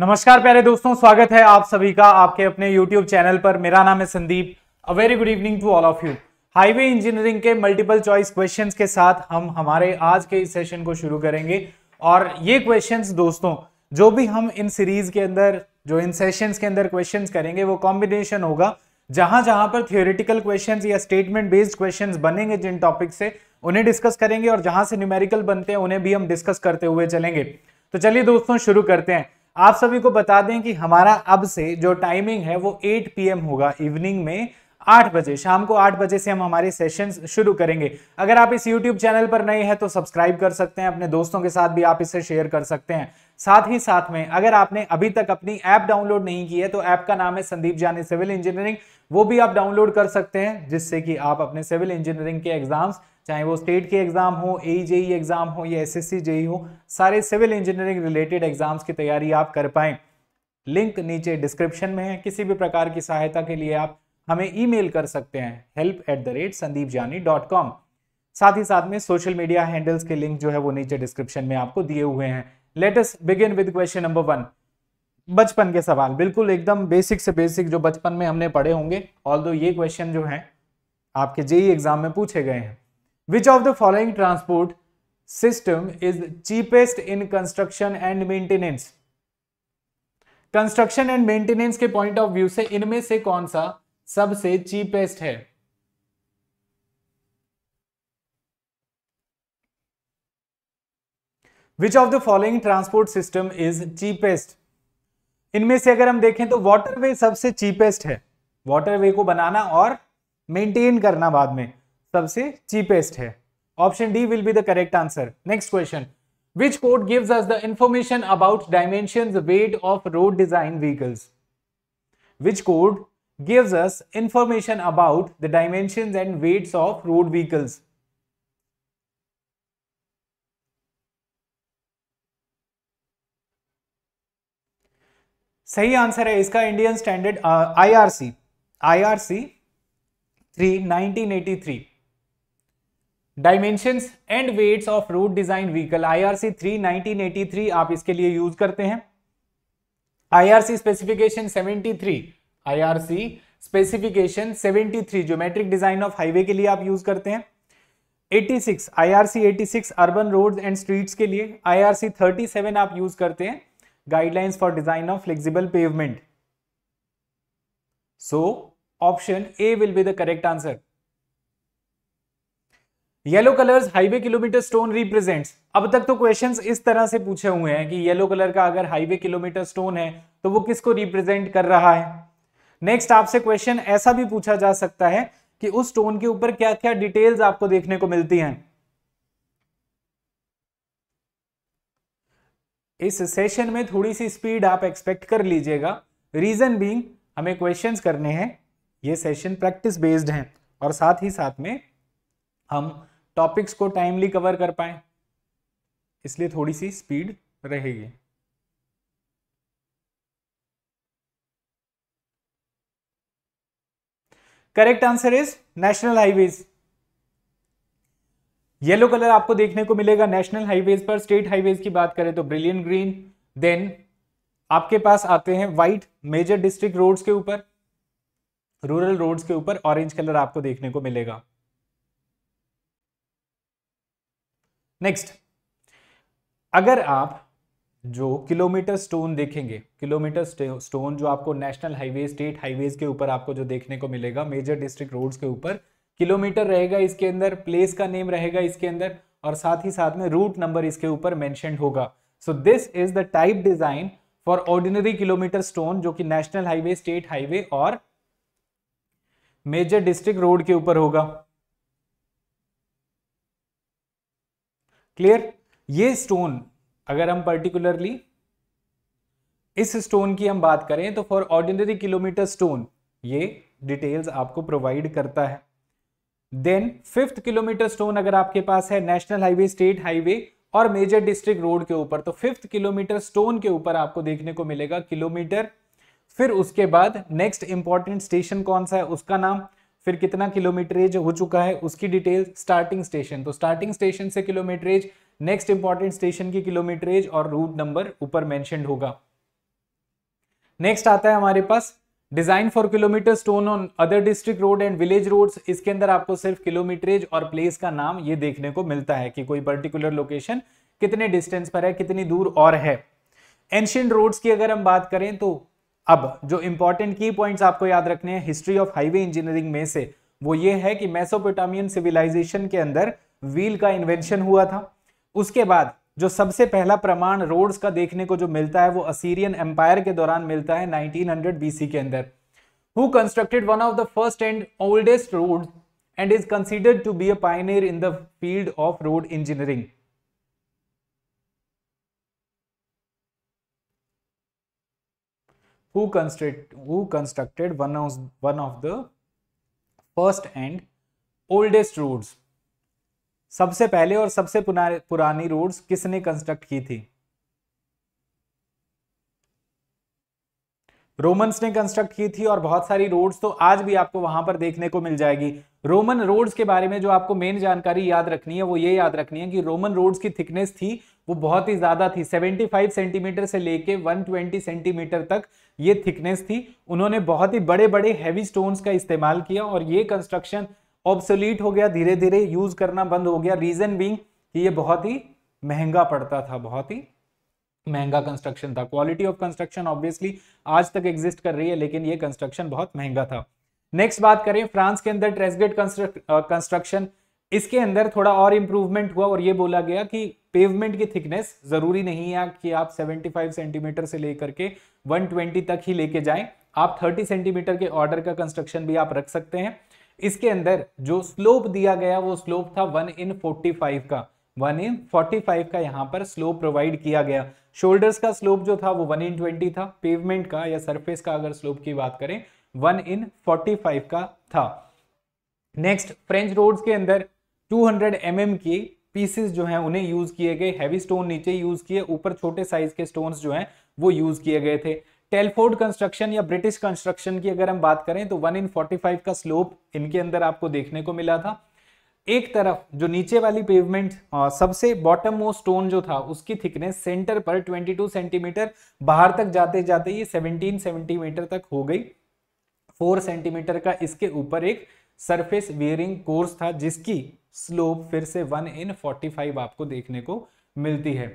नमस्कार प्यारे दोस्तों स्वागत है आप सभी का आपके अपने YouTube चैनल पर मेरा नाम है Sandeep a very good evening to all of you highway engineering के मल्टीपल चॉइस क्वेश्चंस के साथ हम हमारे आज के इस सेशन को शुरू करेंगे और ये क्वेश्चंस दोस्तों जो भी हम इन सीरीज के अंदर जो इन सेशन के अंदर क्वेश्चन करेंगे वो कॉम्बिनेशन होगा जहां जहां पर थियोरिटिकल क्वेश्चन या स्टेटमेंट बेस्ड क्वेश्चन बनेंगे जिन टॉपिक से उन्हें डिस्कस करेंगे और जहां से न्यूमेरिकल बनते हैं उन्हें भी हम डिस्कस करते हुए चलेंगे तो चलिए दोस्तों शुरू करते हैं आप सभी को बता दें कि हमारा अब से जो टाइमिंग है वो 8 पीएम होगा इवनिंग में आठ बजे शाम को आठ बजे से हम हमारे सेशन शुरू करेंगे अगर आप इस YouTube चैनल पर नए हैं तो सब्सक्राइब कर सकते हैं अपने दोस्तों के साथ भी आप इसे शेयर कर सकते हैं साथ ही साथ में अगर आपने अभी तक अपनी ऐप डाउनलोड नहीं की है तो ऐप का नाम है संदीप जाने सिविल इंजीनियरिंग वो भी आप डाउनलोड कर सकते हैं जिससे कि आप अपने सिविल इंजीनियरिंग के एग्जाम्स चाहे वो स्टेट के एग्ज़ाम हो ए जेई एग्ज़ाम हो या एस एस जेई हो सारे सिविल इंजीनियरिंग रिलेटेड एग्ज़ाम्स की तैयारी आप कर पाए लिंक नीचे डिस्क्रिप्शन में है किसी भी प्रकार की सहायता के लिए आप हमें ईमेल कर सकते हैं help at the rate Sandeep Jani dot com साथ ही साथ में सोशल मीडिया हैंडल्स के लिंक जो है वो नीचे डिस्क्रिप्शन में आपको दिए हुए हैं latest begin with question number one बचपन के सवाल बिल्कुल एकदम बेसिक से बेसिक जो बचपन में हमने पढ़े होंगे ऑल ये क्वेश्चन जो है आपके जेई एग्जाम e में पूछे गए हैं Which of the following transport system is cheapest in construction and maintenance? Construction and maintenance के पॉइंट ऑफ व्यू से इनमें से कौन सा सबसे चीपेस्ट है which of the following transport system is cheapest इनमें से अगर हम देखें तो वाटरवे सबसे चीपेस्ट है वाटरवे को बनाना और मेंटेन करना बाद में सबसे चीपेस्ट है option D will be the correct answer next question which code gives us the information about dimension weight of road design vehicles which code gives us information about the dimension and weights of road vehicles सही answer है इसका Indian standard IRC IRC three nineteen eighty three dimensions and weights of road design vehicle IRC 3 three आप इसके लिए use करते हैं IRC specification 73 IRC specification 73 geometric design of highway के लिए आप यूज करते हैं 86 IRC 86 urban roads and streets के लिए आईआरसी 37 आप यूज करते हैं guidelines for design of flexible pavement so option A will be the correct answer yellow colours highway kilometre stone represents अब तक तो क्वेश्चंस इस तरह से पूछे हुए हैं कि येलो कलर का अगर हाईवे किलोमीटर स्टोन है तो वो किसको रिप्रेजेंट कर रहा है नेक्स्ट आपसे क्वेश्चन ऐसा भी पूछा जा सकता है कि उस स्टोन के ऊपर क्या क्या डिटेल्स आपको देखने को मिलती हैं इस सेशन में थोड़ी सी स्पीड आप एक्सपेक्ट कर लीजिएगा रीजन बीइंग हमें क्वेश्चंस करने हैं ये सेशन प्रैक्टिस बेस्ड हैं और साथ ही साथ में हम टॉपिक्स को टाइमली कवर कर पाए इसलिए थोड़ी सी स्पीड रहेगी correct answer is national highways yellow colour आपको देखने को मिलेगा नेशनल हाईवेज पर स्टेट हाईवेज की बात करें तो ब्रिलियंट ग्रीन देन आपके पास आते हैं व्हाइट मेजर डिस्ट्रिक्ट रोड्स के ऊपर रूरल रोड्स के ऊपर ऑरेंज कलर आपको देखने को मिलेगा नेक्स्ट अगर आप जो किलोमीटर स्टोन देखेंगे किलोमीटर स्टोन जो आपको नेशनल हाईवे स्टेट हाईवेज के ऊपर आपको जो देखने को मिलेगा मेजर डिस्ट्रिक्ट रोड्स के ऊपर किलोमीटर रहेगा इसके अंदर प्लेस का नेम रहेगा इसके अंदर और साथ ही साथ में रूट नंबर इसके ऊपर मैंशन होगा so this is the type design for ordinary kilometre stone जो कि नेशनल हाईवे स्टेट हाईवे और मेजर डिस्ट्रिक्ट रोड के ऊपर होगा क्लियर ये स्टोन अगर हम पर्टिकुलरली इस स्टोन की हम बात करें तो फॉर ऑर्डिनरी किलोमीटर स्टोन ये डिटेल्स आपको प्रोवाइड करता है देन फिफ्थ किलोमीटर स्टोन अगर आपके पास है नेशनल हाईवे स्टेट हाईवे और मेजर डिस्ट्रिक्ट रोड के ऊपर तो फिफ्थ किलोमीटर स्टोन के ऊपर आपको देखने को मिलेगा किलोमीटर फिर उसके बाद नेक्स्ट इंपॉर्टेंट स्टेशन कौन सा है उसका नाम फिर कितना किलोमीटरेज हो चुका है उसकी डिटेल स्टार्टिंग स्टेशन तो स्टार्टिंग स्टेशन से किलोमीटरेज नेक्स्ट इंपॉर्टेंट स्टेशन की किलोमीटरेज और रूट नंबर ऊपर मैंशन होगा नेक्स्ट आता है हमारे पास design for kilometre stone on other district road and village roads इसके अंदर आपको सिर्फ किलोमीटरेज और प्लेस का नाम ये देखने को मिलता है कि कोई पर्टिकुलर लोकेशन कितने डिस्टेंस पर है कितनी दूर और है एंशियंट रोड्स की अगर हम बात करें तो अब जो इंपॉर्टेंट की पॉइंट्स आपको याद रखने हैं हिस्ट्री ऑफ हाईवे इंजीनियरिंग में से वो ये है कि मेसोपोटामियन सिविलाइजेशन के अंदर व्हील का इन्वेंशन हुआ था उसके बाद जो सबसे पहला प्रमाण रोड्स का देखने को जो मिलता है वो असीरियन एम्पायर के दौरान मिलता है 1900 बीसी के अंदर who constructed one of the first and oldest road and is considered to be a pioneer in the field of road engineering who construct who constructed one of one of the first and oldest roads सबसे पहले और सबसे पुरानी roads किसने construct की थी Romans ने construct की थी और बहुत सारी रोड्स तो आज भी आपको वहां पर देखने को मिल जाएगी रोमन रोड्स के बारे में जो आपको मेन जानकारी याद रखनी है वो ये याद रखनी है कि रोमन रोड्स की थिकनेस थी वो बहुत ही ज्यादा थी 75 सेंटीमीटर से लेके 120 सेंटीमीटर तक ये थिकनेस थी उन्होंने बहुत ही बड़े बड़े हैवी स्टोन्स का इस्तेमाल किया और ये कंस्ट्रक्शन ऑब्सोलीट हो गया धीरे धीरे यूज करना बंद हो गया रीजन बींग कि ये बहुत ही महंगा पड़ता था बहुत ही महंगा कंस्ट्रक्शन था क्वालिटी ऑफ कंस्ट्रक्शन ऑब्वियसली आज तक एग्जिस्ट कर रही है लेकिन ये कंस्ट्रक्शन बहुत महंगा था नेक्स्ट बात करें फ्रांस के अंदर ट्रेसगेट कंस्ट्रक्शन इसके अंदर थोड़ा और इम्प्रूवमेंट हुआ और ये बोला गया कि पेवमेंट की थिकनेस जरूरी नहीं है कि आप 75 सेंटीमीटर से लेकर के 120 तक ही लेके जाएं आप 30 सेंटीमीटर के ऑर्डर का कंस्ट्रक्शन भी आप रख सकते हैं इसके अंदर जो स्लोप दिया गया वो स्लोप था वन इन फोर्टी फाइव का वन इन फोर्टी फाइव का यहाँ पर स्लोप प्रोवाइड किया गया शोल्डर्स का स्लोप जो था वो वन इन ट्वेंटी था पेवमेंट का या सरफेस का अगर स्लोप की बात करें वन इन फोर्टी फाइव का था नेक्स्ट फ्रेंच रोड्स के अंदर टू हंड्रेड एम एम की पीसेस जो हैं उन्हें यूज किए गए हैवी स्टोन नीचे यूज किए ऊपर छोटे साइज के स्टोन जो हैं वो यूज किए गए थे टेलफोर्ड कंस्ट्रक्शन या ब्रिटिश कंस्ट्रक्शन की अगर हम बात करें तो वन इन फोर्टी फाइव का स्लोप इनके अंदर आपको देखने को मिला था एक तरफ जो नीचे वाली पेवमेंट सबसे बॉटम मोस्ट स्टोन जो था उसकी थिकनेस सेंटर पर 22 सेंटीमीटर बाहर तक जाते जाते ये 17 सेंटीमीटर तक हो गई 4 सेंटीमीटर का इसके ऊपर एक सरफेस वेयरिंग कोर्स था जिसकी स्लोप फिर से 1 इन 45 आपको देखने को मिलती है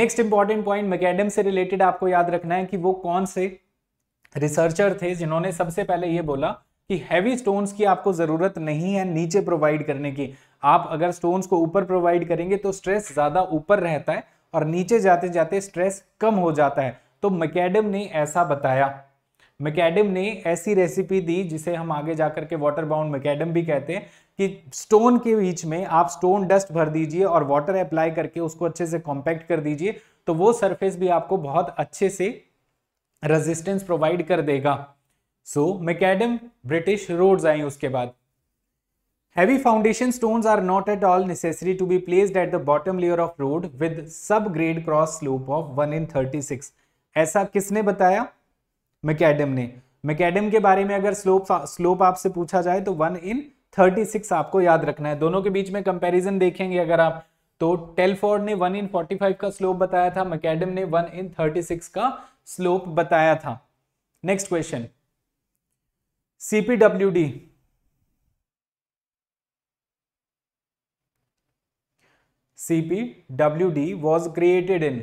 नेक्स्ट इंपॉर्टेंट पॉइंट मैकेडम से रिलेटेड आपको याद रखना है कि वो कौन से रिसर्चर थे जिन्होंने सबसे पहले ये बोला कि हैवी स्टोन्स की आपको ज़रूरत नहीं है नीचे प्रोवाइड करने की आप अगर स्टोन्स को ऊपर प्रोवाइड करेंगे तो स्ट्रेस ज़्यादा ऊपर रहता है और नीचे जाते जाते स्ट्रेस कम हो जाता है तो मैकेडम ने ऐसा बताया मैकेडम ने ऐसी रेसिपी दी जिसे हम आगे जाकर के वाटर बाउंड मैकेडम भी कहते हैं कि स्टोन के बीच में आप स्टोन डस्ट भर दीजिए और वाटर अप्लाई करके उसको अच्छे से कॉम्पैक्ट कर दीजिए तो वो सरफेस भी आपको बहुत अच्छे से रेजिस्टेंस प्रोवाइड कर देगा सो मैकेडम ब्रिटिश रोड्स आई उसके बाद Heavy foundation stones are not at all necessary to be placed at the bottom layer of road with subgrade cross slope of 1 in six ऐसा किसने बताया मैकेडम ने macadam के बारे में अगर स्लोप स्लोप आपसे पूछा जाए तो वन इन थर्टी सिक्स आपको याद रखना है दोनों के बीच में कंपेरिजन देखेंगे अगर आप तो टेलफोर्ड ने वन इन फोर्टी फाइव का स्लोप बताया था मैकेडम ने वन इन थर्टी सिक्स का स्लोप बताया था next question CPWD CPWD was created in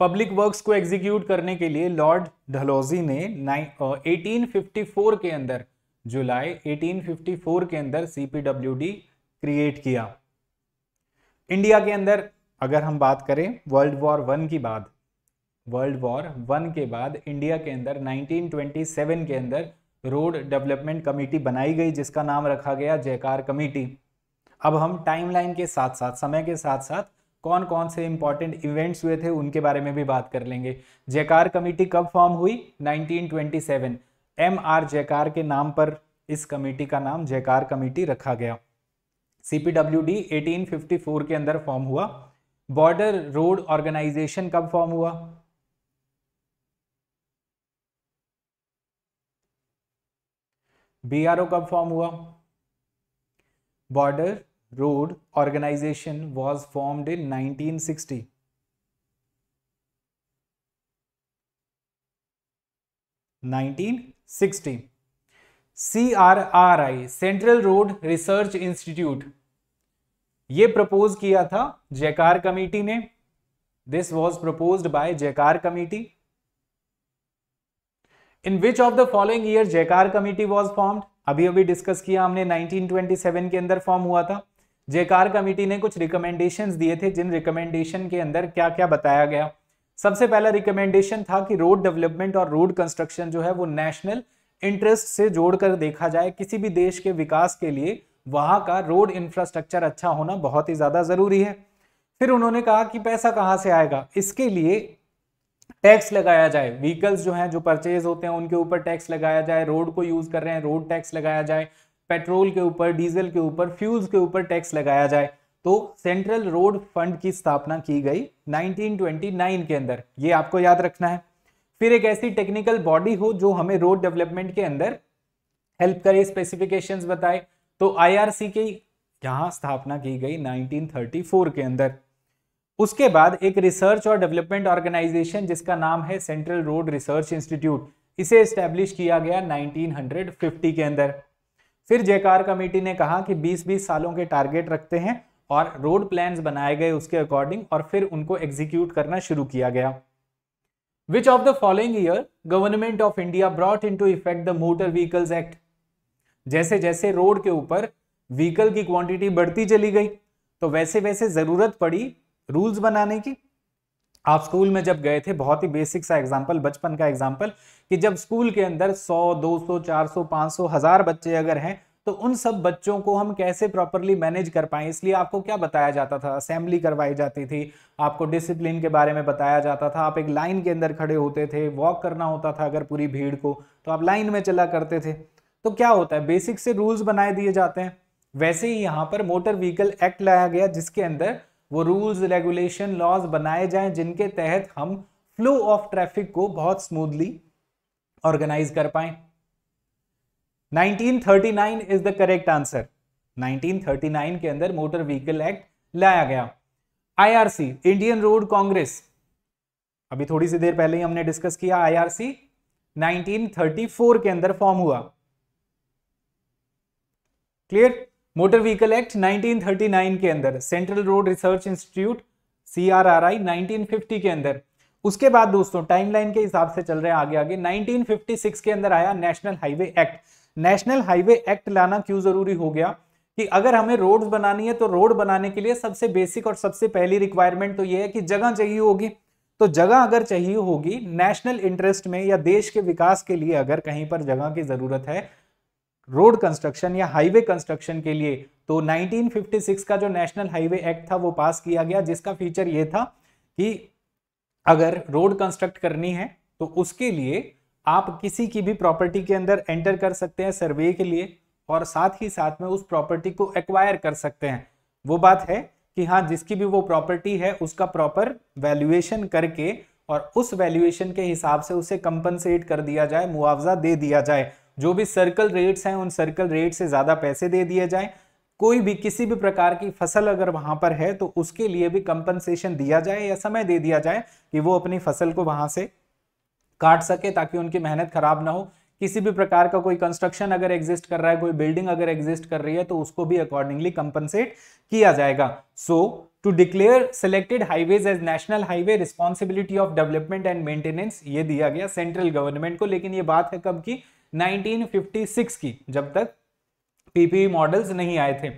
public works को एग्जीक्यूट करने के लिए लॉर्ड ढलोजी ने 1854 uh, के अंदर जुलाई 1854 के अंदर सीपीडब्ल्यूडी क्रिएट किया इंडिया के अंदर अगर हम बात करें वर्ल्ड वॉर वन की बाद वर्ल्ड वॉर वन के बाद इंडिया के अंदर 1927 के अंदर रोड डेवलपमेंट कमेटी बनाई गई जिसका नाम रखा गया जयकार कमेटी अब हम टाइमलाइन के साथ साथ समय के साथ साथ कौन कौन से इंपॉर्टेंट इवेंट्स हुए थे उनके बारे में भी बात कर लेंगे जयकार कमेटी कब फॉर्म हुई 1927 एम आर जयकार के नाम पर इस कमेटी का नाम जयकार कमेटी रखा गया सीपीडब्ल्यू डी एटीन के अंदर फॉर्म हुआ बॉर्डर रोड ऑर्गेनाइजेशन कब फॉर्म हुआ बीआरओ कब फॉर्म हुआ border road organisation was formed in 1960 sixty C R R I central road research institute ये प्रपोज किया था जयकार कमेटी ने this was propose by Jayakar committee in which of the following year Jayakar committee was formed अभी अभी discuss किया हमने 1927 के अंदर फॉर्म हुआ था जयकार कमेटी ने कुछ रिकमेंडेशंस दिए थे जिन रिकमेंडेशन के अंदर क्या क्या बताया गया सबसे पहला रिकमेंडेशन था कि रोड डेवलपमेंट और रोड कंस्ट्रक्शन जो है वो नेशनल इंटरेस्ट से जोड़कर देखा जाए किसी भी देश के विकास के लिए वहां का रोड इंफ्रास्ट्रक्चर अच्छा होना बहुत ही ज़्यादा ज़रूरी है फिर उन्होंने कहा कि पैसा कहाँ से आएगा इसके लिए टैक्स लगाया जाए व्हीकल्स जो हैं जो परचेज होते हैं उनके ऊपर टैक्स लगाया जाए रोड को यूज़ कर रहे हैं रोड टैक्स लगाया जाए पेट्रोल के ऊपर डीजल के ऊपर फ्यूल्स के ऊपर टैक्स लगाया जाए तो सेंट्रल रोड फंड की स्थापना की गई 1929 के अंदर ये आपको याद रखना है फिर एक ऐसी टेक्निकल बॉडी हो जो हमें रोड डेवलपमेंट के अंदर हेल्प करे स्पेसिफिकेशन बताए तो आईआरसी की यहां स्थापना की गई 1934 के अंदर उसके बाद एक रिसर्च और डेवलपमेंट ऑर्गेनाइजेशन जिसका नाम है सेंट्रल रोड रिसर्च इंस्टीट्यूट इसे एस्टेब्लिश किया गया 1950 के अंदर फिर जयकार कमेटी ने कहा कि 20-20 सालों के टारगेट रखते हैं और रोड प्लान्स बनाए गए उसके अकॉर्डिंग और फिर उनको एग्जीक्यूट करना शुरू किया गया which of the following year government of India brought into effect the motor vehicles act जैसे जैसे रोड के ऊपर व्हीकल की क्वांटिटी बढ़ती चली गई तो वैसे वैसे जरूरत पड़ी रूल्स बनाने की आप स्कूल में जब गए थे बहुत ही बेसिक सा एग्जाम्पल बचपन का एग्जाम्पल कि जब स्कूल के अंदर 100, 200, 400, 500, हजार बच्चे अगर हैं तो उन सब बच्चों को हम कैसे प्रॉपरली मैनेज कर पाए इसलिए आपको क्या बताया जाता था असेंबली करवाई जाती थी आपको डिसिप्लिन के बारे में बताया जाता था आप एक लाइन के अंदर खड़े होते थे वॉक करना होता था अगर पूरी भीड़ को तो आप लाइन में चला करते थे तो क्या होता है बेसिक से रूल्स बनाए दिए जाते हैं वैसे ही यहाँ पर मोटर व्हीकल एक्ट लाया गया जिसके अंदर वो रूल्स रेगुलेशन लॉज बनाए जाएं जिनके तहत हम फ्लो ऑफ ट्रैफिक को बहुत स्मूथली ऑर्गेनाइज कर पाए 1939 इज द करेक्ट आंसर 1939 के अंदर मोटर व्हीकल एक्ट लाया गया आईआरसी इंडियन रोड कांग्रेस अभी थोड़ी सी देर पहले ही हमने डिस्कस किया आईआरसी 1934 के अंदर फॉर्म हुआ क्लियर मोटर व्हीकल एक्ट 1939 के अंदर central road research institute CRRI 1950 के अंदर उसके बाद दोस्तों टाइमलाइन के हिसाब से चल रहे हैं आगे आगे 1956 के अंदर आया national highway act national highway act लाना क्यों जरूरी हो गया कि अगर हमें रोड्स बनानी है तो रोड बनाने के लिए सबसे बेसिक और सबसे पहली रिक्वायरमेंट तो यह है कि जगह चाहिए होगी तो जगह अगर चाहिए होगी नेशनल इंटरेस्ट में या देश के विकास के लिए अगर कहीं पर जगह की जरूरत है रोड कंस्ट्रक्शन या हाईवे कंस्ट्रक्शन के लिए तो 1956 का जो नेशनल हाईवे एक्ट था वो पास किया गया जिसका फीचर ये था कि अगर रोड कंस्ट्रक्ट करनी है तो उसके लिए आप किसी की भी प्रॉपर्टी के अंदर एंटर कर सकते हैं सर्वे के लिए और साथ ही साथ में उस प्रॉपर्टी को एक्वायर कर सकते हैं वो बात है कि हाँ जिसकी भी वो प्रॉपर्टी है उसका प्रॉपर वैल्यूएशन करके और उस वैल्यूएशन के हिसाब से उसे कंपनसेट कर दिया जाए मुआवजा दे दिया जाए जो भी सर्कल रेट्स हैं उन सर्कल रेट से ज़्यादा पैसे दे दिए जाए कोई भी किसी भी प्रकार की फसल अगर वहां पर है तो उसके लिए भी कंपनसेशन दिया जाए या समय दे दिया जाए कि वो अपनी फसल को वहां से काट सके ताकि उनकी मेहनत खराब ना हो किसी भी प्रकार का कोई कंस्ट्रक्शन अगर एग्जिस्ट कर रहा है कोई बिल्डिंग अगर एग्जिस्ट कर रही है तो उसको भी अकॉर्डिंगली कंपनसेट किया जाएगा so to declare selected highways as national highway responsibility of development and maintenance ये दिया गया सेंट्रल गवर्नमेंट को लेकिन ये बात है कब की 1956 की जब तक पीपीई मॉडल्स e नहीं आए थे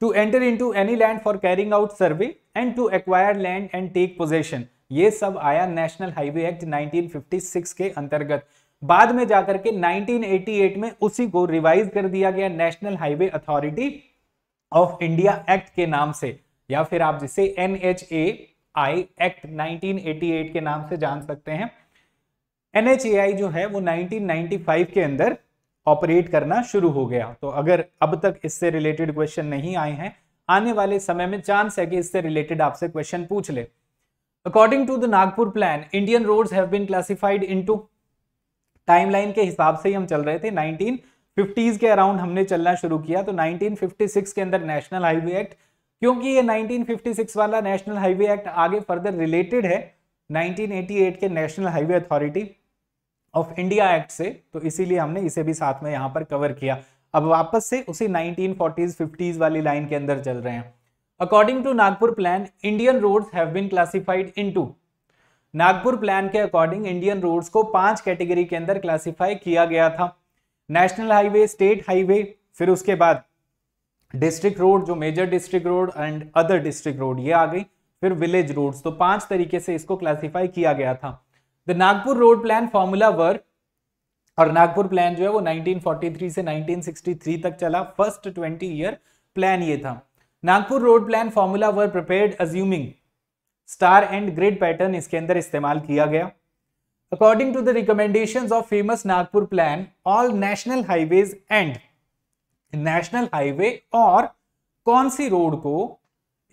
to enter into any land for carrying out survey and to acquire land and take possession ये सब आया नेशनल हाईवे एक्ट 1956 के अंतर्गत बाद में जाकर के 1988 में उसी को रिवाइज कर दिया गया national highway authority of India act के नाम से या फिर आप जिसे N H A I act 1988 के नाम से जान सकते हैं एन जो है वो 1995 के अंदर ऑपरेट करना शुरू हो गया तो अगर अब तक इससे रिलेटेड क्वेश्चन नहीं आए हैं आने वाले समय में चांस है कि इससे रिलेटेड आपसे क्वेश्चन पूछ ले according to the Nagpur plan Indian roads have been classified into timeline के हिसाब से ही हम चल रहे थे 1950s के अराउंड हमने चलना शुरू किया तो 1956 के अंदर नेशनल हाईवे एक्ट क्योंकि ये 1956 वाला नेशनल हाईवे एक्ट आगे फर्दर रिलेटेड है 1988 के national highway authority of India act से तो इसीलिए हमने इसे भी साथ में यहां पर कवर किया अब वापस से उसी 1940s 50s वाली लाइन के अंदर चल रहे हैं according to Nagpur plan Indian roads have been Nagpur plan के अकॉर्डिंग इंडियन रोड्स को पांच कैटेगरी के अंदर क्लासिफाई किया गया था नेशनल हाईवे स्टेट हाईवे फिर उसके बाद डिस्ट्रिक्ट रोड जो major district road and other district road ये आ गई फिर विलेज रोड्स तो पांच तरीके से इसको क्लासिफाई किया गया था the Nagpur road plan formula work और नागपुर प्लान जो है वो 1943 से 1963 तक चला फर्स्ट 20 ईयर प्लान ये था Nagpur road plan formula were prepared assuming star and grid pattern इसके अंदर इस्तेमाल किया गया according to the recommendation of famous Nagpur plan all national highways and national highway और कौन सी रोड को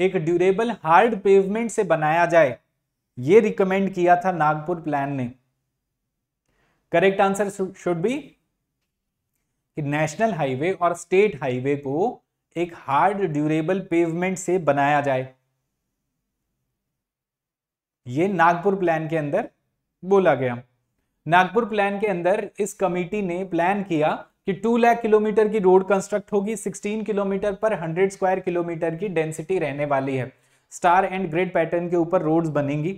एक ड्यूरेबल हार्ड पेवमेंट से बनाया जाए ये रिकमेंड किया था नागपुर प्लान ने करेक्ट आंसर शुड बी कि नेशनल हाईवे और स्टेट हाईवे को एक हार्ड ड्यूरेबल पेवमेंट से बनाया जाए ये नागपुर प्लान के अंदर बोला गया नागपुर प्लान के अंदर इस कमेटी ने प्लान किया कि 2 लाख किलोमीटर की रोड कंस्ट्रक्ट होगी 16 किलोमीटर पर 100 स्क्वायर किलोमीटर की डेंसिटी रहने वाली है स्टार एंड ग्रेड पैटर्न के ऊपर रोड्स बनेंगी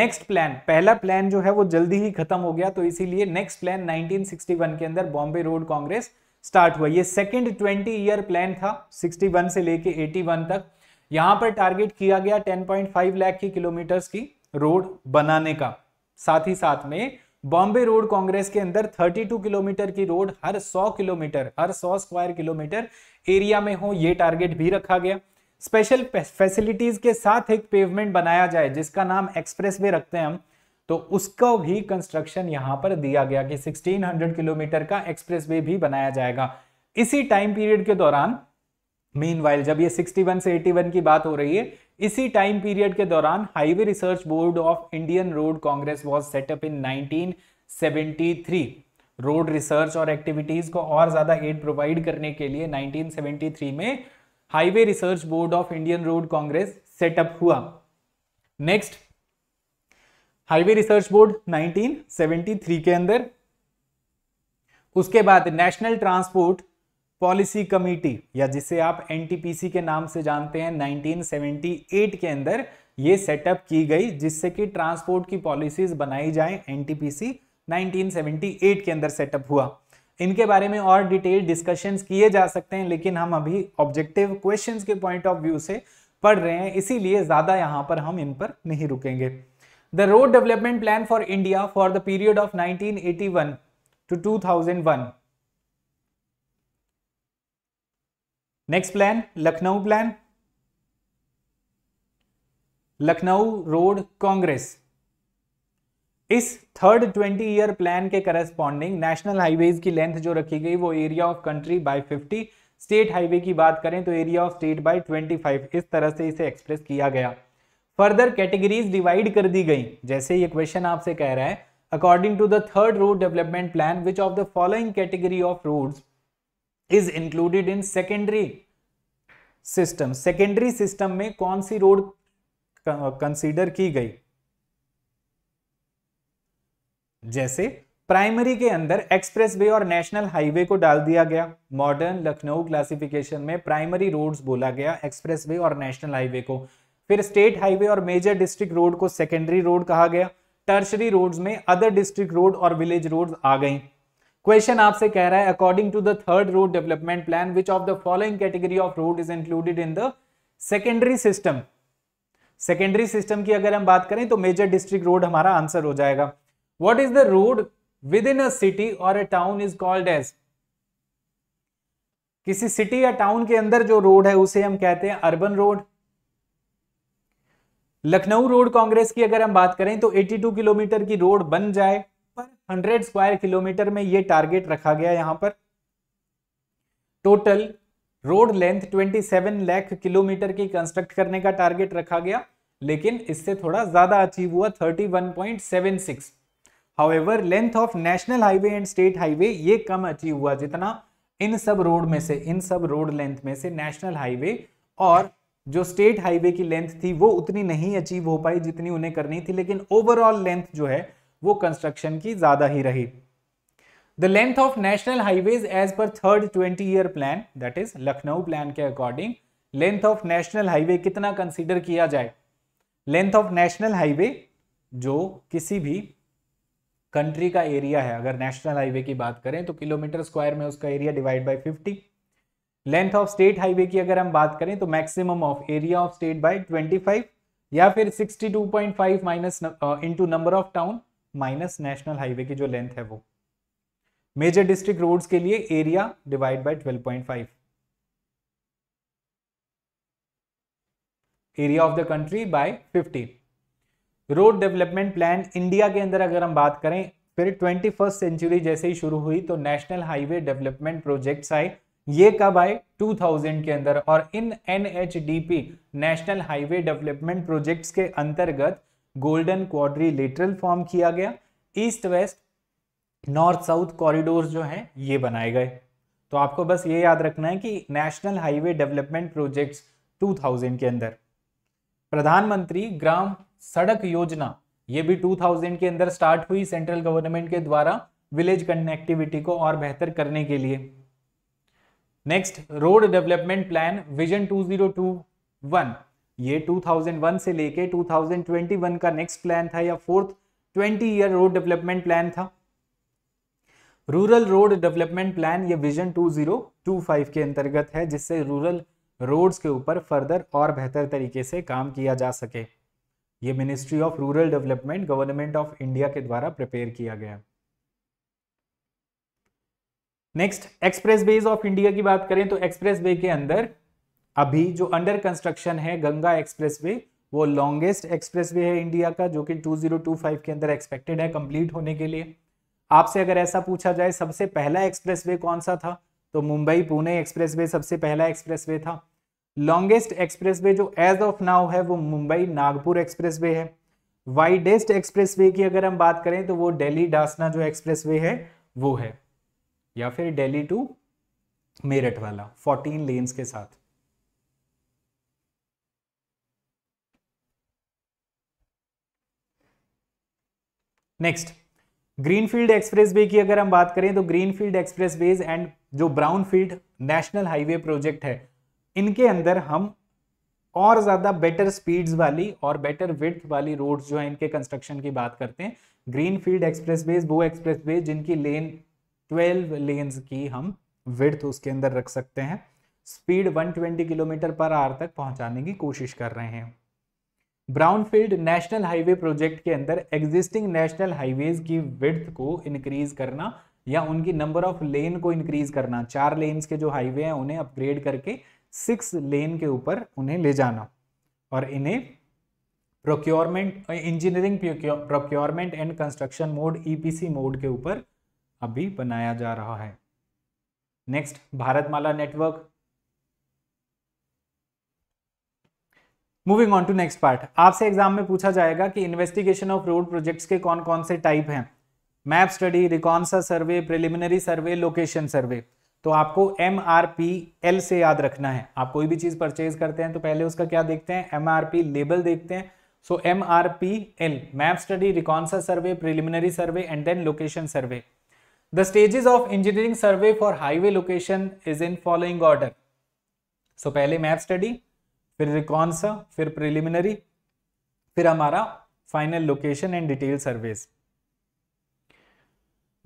नेक्स्ट प्लान पहला प्लान जो है वो जल्दी ही खत्म हो गया तो इसीलिए नेक्स्ट प्लान 1961 के अंदर बॉम्बे रोड कांग्रेस स्टार्ट हुआ ये सेकेंड ट्वेंटी ईयर प्लान था 61 से लेके 81 तक यहाँ पर टारगेट किया गया 10.5 लाख की किलोमीटर्स की रोड बनाने का साथ ही साथ में बॉम्बे रोड कांग्रेस के अंदर 32 किलोमीटर की रोड हर 100 किलोमीटर हर 100 स्क्वायर किलोमीटर एरिया में हो ये टारगेट भी रखा गया स्पेशल फैसिलिटीज के साथ एक पेवमेंट बनाया जाए जिसका नाम वे रखते हैं हम तो उसका भी कंस्ट्रक्शन यहां पर दिया गया कि 1600 किलोमीटर का एक्सप्रेसवे भी बनाया जाएगा इसी टाइम पीरियड के दौरान मीन जब ये 61 से 81 की बात हो रही है इसी टाइम पीरियड के दौरान highway research board of Indian road congress was set up in 1973 road research और एक्टिविटीज को और ज्यादा एड प्रोवाइड करने के लिए नाइनटीन में highway research board of Indian road congress set up हुआ नेक्स्ट हाईवे रिसर्च बोर्ड 1973 के अंदर उसके बाद नेशनल ट्रांसपोर्ट पॉलिसी कमेटी या जिसे आप एनटीपीसी के नाम से जानते हैं 1978 के अंदर ये सेटअप की गई जिससे कि ट्रांसपोर्ट की पॉलिसीज बनाई जाए एनटीपीसी 1978 के अंदर सेटअप हुआ इनके बारे में और डिटेल डिस्कशन किए जा सकते हैं लेकिन हम अभी ऑब्जेक्टिव क्वेश्चन के पॉइंट ऑफ व्यू से पढ़ रहे हैं इसीलिए ज़्यादा यहां पर हम इन पर नहीं रुकेंगे development plan for India for the period of nineteen eighty 1981 to two thousand one next plan Lucknow plan Lucknow road congress इस थर्ड ट्वेंटी ईयर प्लान के करस्पॉन्डिंग नेशनल हाईवेज की लेंथ जो रखी गई वो area of country by 50 state highway की बात करें तो एरिया ऑफ स्टेट बाय 25 इस तरह से इसे एक्सप्रेस किया गया फर्दर कैटेगरीज डिवाइड कर दी गई जैसे ये क्वेश्चन आपसे कह रहा है according to the third road development plan which of the following category of roads is included in secondary system secondary system में कौन सी रोड कंसीडर की गई जैसे प्राइमरी के अंदर एक्सप्रेसवे और नेशनल हाईवे को डाल दिया गया मॉडर्न लखनऊ क्लासिफिकेशन में प्राइमरी रोड्स बोला गया एक्सप्रेसवे और नेशनल हाईवे को फिर स्टेट हाईवे और मेजर डिस्ट्रिक्ट रोड को सेकेंडरी रोड कहा गया टर्शरी रोड्स में अदर डिस्ट्रिक्ट रोड और विलेज रोड आ गई क्वेश्चन आपसे कह रहा है according to the third road development plan which of the following category of road is included in the secondary system secondary system की अगर हम बात करें तो मेजर डिस्ट्रिक्ट रोड हमारा आंसर हो जाएगा what is the road within a city or a town is called as किसी सिटी या टाउन के अंदर जो रोड है उसे हम कहते हैं urban road Lucknow road Congress की अगर हम बात करें तो 82 किलोमीटर की रोड बन जाए पर 100 स्क्वायर किलोमीटर में यह टारगेट रखा गया यहां पर total road length 27 lakh kilometre की कंस्ट्रक्ट करने का टारगेट रखा गया लेकिन इससे थोड़ा ज्यादा अचीव हुआ 31.76 however length of national highway and state highway ये कम अचीव हुआ जितना इन सब रोड में से इन सब रोड लेंथ में से नेशनल हाईवे और जो स्टेट हाईवे की लेंथ थी वो उतनी नहीं अचीव हो पाई जितनी उन्हें करनी थी लेकिन ओवरऑल लेंथ जो है वो कंस्ट्रक्शन की ज़्यादा ही रही the length of national highways as पर third twenty year plan that is Lucknow plan के according length of national highway कितना कंसिडर किया जाए लेंथ ऑफ नेशनल हाईवे जो किसी भी कंट्री का एरिया है अगर नेशनल हाईवे की बात करें तो किलोमीटर स्क्वायर में उसका area divide by fifty length of state highway की अगर हम बात करें तो maximum of area of state by 25 या फिर 62.5 minus into number of town minus national highway की जो लेंथ है वो मेजर डिस्ट्रिक्ट रोड्स के लिए area divide by 12.5 area of the country by 15 road development plan India के अंदर अगर हम बात करें फिर ट्वेंटी सेंचुरी जैसे ही शुरू हुई तो नेशनल हाईवे डेवलपमेंट प्रोजेक्ट्स आए ये कब आए 2000 के अंदर और इन एन नेशनल हाईवे डेवलपमेंट प्रोजेक्ट्स के अंतर्गत गोल्डन लिटरल फॉर्म किया गया east west north south corridor जो हैं ये बनाए गए तो आपको बस ये याद रखना है कि नेशनल हाईवे डेवलपमेंट प्रोजेक्ट्स 2000 के अंदर प्रधानमंत्री ग्राम सड़क योजना ये भी 2000 के अंदर स्टार्ट हुई सेंट्रल गवर्नमेंट के द्वारा विलेज कनेक्टिविटी को और बेहतर करने के लिए next road development plan vision 2021 ये 2001 से लेके 2021 का नेक्स्ट प्लान था या fourth 20 year road development plan था रूरल रोड डेवलपमेंट प्लान ये विजन 2025 के अंतर्गत है जिससे रूरल रोड्स के ऊपर फर्दर और बेहतर तरीके से काम किया जा सके ये ministry of rural development government of India के द्वारा प्रिपेयर किया गया next expressways of India की बात करें तो एक्सप्रेस वे के अंदर अभी जो अंडर कंस्ट्रक्शन है गंगा एक्सप्रेस वे वो लॉन्गेस्ट एक्सप्रेस वे है इंडिया का जो कि 2025 के अंदर एक्सपेक्टेड है कंप्लीट होने के लिए आपसे अगर ऐसा पूछा जाए सबसे पहला एक्सप्रेस वे कौन सा था तो मुंबई पुणे एक्सप्रेस वे सबसे पहला एक्सप्रेस वे था लॉन्गेस्ट एक्सप्रेस वे जो एज ऑफ नाउ है वो मुंबई नागपुर एक्सप्रेस वे है वाइडेस्ट एक्सप्रेस वे की अगर हम बात करें तो वो डेली डासना जो एक्सप्रेस वे है वो है या फिर दिल्ली टू मेरठ वाला 14 लेन्स के साथ नेक्स्ट ग्रीनफील्ड वे की अगर हम बात करें तो ग्रीनफील्ड वेज एंड जो ब्राउनफील्ड नेशनल हाईवे प्रोजेक्ट है इनके अंदर हम और ज़्यादा बेटर स्पीड्स वाली और बेटर विथ वाली रोड्स जो है इनके कंस्ट्रक्शन की बात करते हैं ग्रीनफील्ड एक्सप्रेसवेज वो एक्सप्रेसवे जिनकी लेन ट्वेल्व लेन्स की हम विड्थ उसके अंदर रख सकते हैं स्पीड 120 किलोमीटर पर आर तक पहुंचाने की कोशिश कर रहे हैं ब्राउनफील्ड नेशनल हाईवे प्रोजेक्ट के अंदर एग्जिस्टिंग नेशनल हाईवेज की विड्थ को इंक्रीज करना या उनकी नंबर ऑफ लेन को इंक्रीज करना चार लेन्स के जो हाईवे हैं उन्हें अपग्रेड करके सिक्स लेन के ऊपर उन्हें ले जाना और इन्हें procurement engineering procurement and construction mode EPC mode के ऊपर अभी बनाया जा रहा है next Bharatmala network moving on to next part आपसे एग्जाम में पूछा जाएगा कि इन्वेस्टिगेशन ऑफ रोड प्रोजेक्ट्स के कौन कौन से टाइप हैं map study reconnaissance survey preliminary survey location survey तो आपको एम आर पी एल से याद रखना है आप कोई भी चीज़ परचेज करते हैं तो पहले उसका क्या देखते हैं एम आर पी लेबल देखते हैं so M R P L map study reconnaissance survey preliminary survey and then location survey The stages of engineering survey for highway location is in following order. So पहले map study फिर reconnaissance फिर preliminary फिर हमारा final location and detail surveys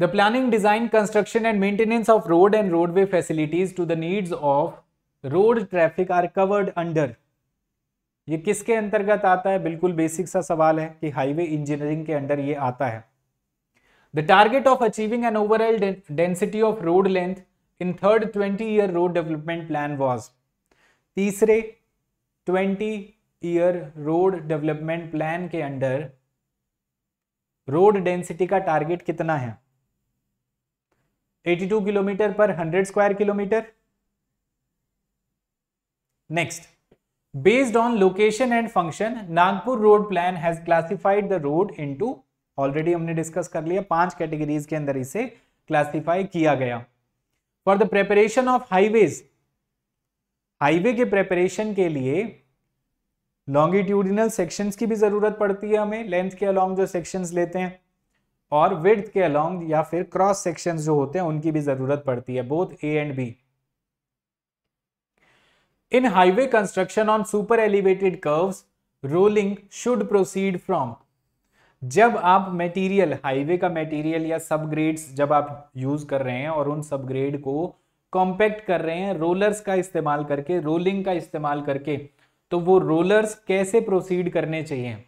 the planning design construction and maintenance of road and roadway facilities to the needs of road traffic are covered under ये किसके अंतर्गत आता है बिल्कुल बेसिक सा सवाल है कि हाईवे इंजीनियरिंग के अंडर ये आता है the target of achieving an overall de density of road length in third 20 year road development plan तीसरे twenty year road development plan के अंडर रोड डेंसिटी का टारगेट कितना है 82 किलोमीटर पर 100 square kilometre next based on location and function Nagpur road plan has classified the road into already हमने discuss कर लिया पांच कैटेगरीज के अंदर इसे क्लासिफाई किया गया for the preparation of highways highway के प्रेपरेशन के लिए लॉन्गिट्यूडिनल सेक्शंस की भी ज़रूरत पड़ती है हमें लेंथ के अलॉन्ग जो सेक्शंस लेते हैं और विड्थ के अलॉन्ग या फिर क्रॉस सेक्शंस जो होते हैं उनकी भी ज़रूरत पड़ती है both A and B in highway construction on super elevated curves, rolling should proceed from जब आप मटेरियल हाईवे का मटेरियल या सब ग्रेड्स जब आप यूज कर रहे हैं और उन सब ग्रेड को कॉम्पैक्ट कर रहे हैं रोलर्स का इस्तेमाल करके रोलिंग का इस्तेमाल करके तो वो रोलर्स कैसे प्रोसीड करने चाहिए